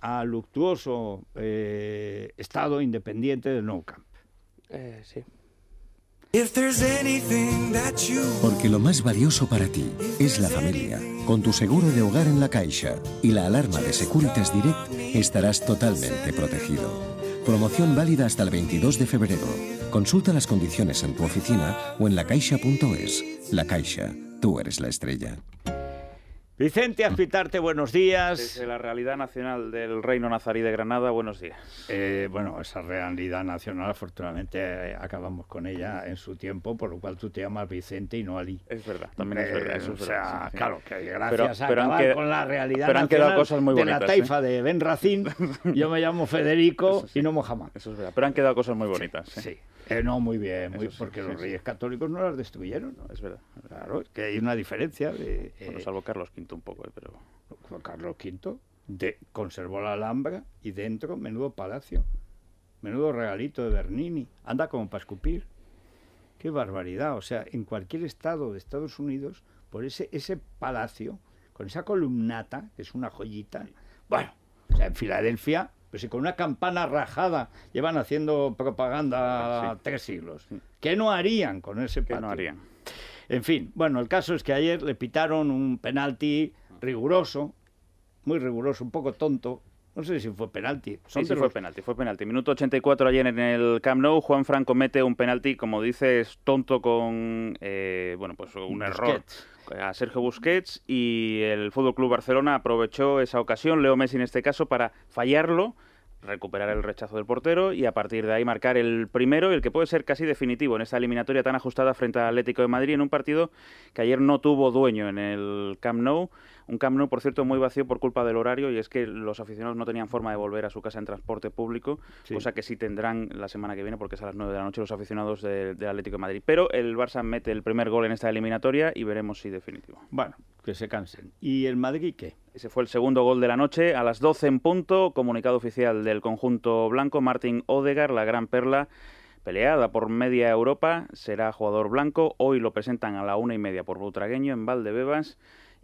al luctuoso eh, estado independiente del Nou Camp. Eh, sí. Porque lo más valioso para ti es la familia. Con tu seguro de hogar en la Caixa y la alarma de Securitas Direct estarás totalmente protegido. Promoción válida hasta el 22 de febrero. Consulta las condiciones en tu oficina o en lacaixa.es. La Caixa, tú eres la estrella. Vicente Aspitarte, buenos días. Desde la realidad nacional del Reino Nazarí de Granada, buenos días. Eh, bueno, esa realidad nacional, afortunadamente, eh, acabamos con ella en su tiempo, por lo cual tú te llamas Vicente y no Ali. Es verdad, también es eh, verdad. o sea, claro, que gracias a pero con la realidad pero han quedado cosas muy bonitas, de la taifa de Ben yo me llamo Federico y no Mohamed. Eso es verdad, pero han quedado cosas muy bonitas. sí. Eh, no, muy bien, muy, porque los reyes católicos no las destruyeron. ¿no? Es verdad. Claro, que hay una diferencia. De, eh, bueno, salvo Carlos V un poco, eh, pero... Carlos V de, conservó la Alhambra y dentro menudo palacio, menudo regalito de Bernini. Anda como para escupir. Qué barbaridad. O sea, en cualquier estado de Estados Unidos, por ese, ese palacio, con esa columnata, que es una joyita, bueno, o sea, en Filadelfia pero si con una campana rajada llevan haciendo propaganda tres siglos. ¿Qué no harían con ese patio? harían? En fin, bueno, el caso es que ayer le pitaron un penalti riguroso, muy riguroso, un poco tonto, no sé si fue penalti. sí, sí, fue penalti, fue penalti. Minuto 84 ayer en el Camp Nou, Juan Franco comete un penalti, como dices, tonto con, eh, bueno, pues un error a Sergio Busquets y el Fútbol Club Barcelona aprovechó esa ocasión, Leo Messi en este caso, para fallarlo recuperar el rechazo del portero y a partir de ahí marcar el primero, el que puede ser casi definitivo en esta eliminatoria tan ajustada frente al Atlético de Madrid en un partido que ayer no tuvo dueño en el Camp Nou. Un Camp Nou, por cierto, muy vacío por culpa del horario y es que los aficionados no tenían forma de volver a su casa en transporte público, cosa que sí tendrán la semana que viene porque es a las 9 de la noche los aficionados del Atlético de Madrid. Pero el Barça mete el primer gol en esta eliminatoria y veremos si definitivo. Bueno, que se cansen. ¿Y el Madrid qué? Ese fue el segundo gol de la noche. A las 12 en punto, comunicado oficial del conjunto blanco, Martin Odegar, la gran perla peleada por media Europa, será jugador blanco. Hoy lo presentan a la una y media por Butragueño en Valdebebas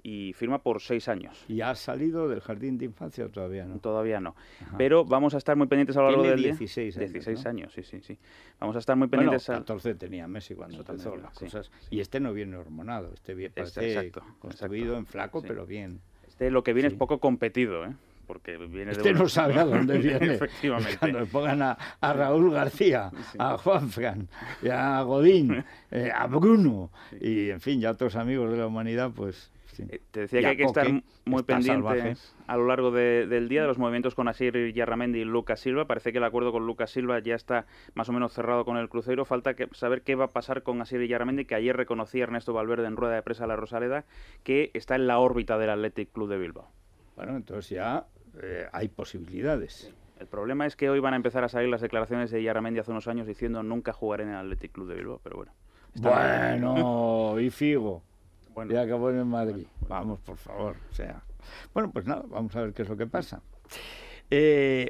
y firma por seis años. ¿Y ha salido del jardín de infancia o todavía no? Todavía no. Pero vamos a estar muy pendientes a lo largo del 16 Años, 16 años, sí, sí, sí. Vamos a estar muy pendientes bueno, 14 tenía Messi cuando las cosas. Y este no viene hormonado, este bien este, construido en flaco, pero bien. Este, lo que viene es poco competido. ¿eh? porque viene este no sabe a dónde viene. Efectivamente. Cuando pongan a, Raúl García, a Juan a Godín, eh, a Bruno, y en fin, ya otros amigos de la humanidad, pues... Eh, te decía que hay que estar muy pendiente a lo largo del día de los movimientos con Asir Yarramendi y Lucas Silva. Parece que el acuerdo con Lucas Silva ya está más o menos cerrado con el Crucero. Falta saber qué va a pasar con Asir Yarramendi, que ayer reconocía Ernesto Valverde en rueda de presa a la Rosaleda, que está en la órbita del Athletic Club de Bilbao. Bueno, entonces ya eh, hay posibilidades. El problema es que hoy van a empezar a salir las declaraciones de Yaramendi hace unos años diciendo nunca jugaré en el Athletic Club de Bilbao, pero bueno. Bueno, y Figo. Bueno, ya acabó en Madrid. Vamos, por favor. sea. Bueno, pues nada, vamos a ver qué es lo que pasa. Eh,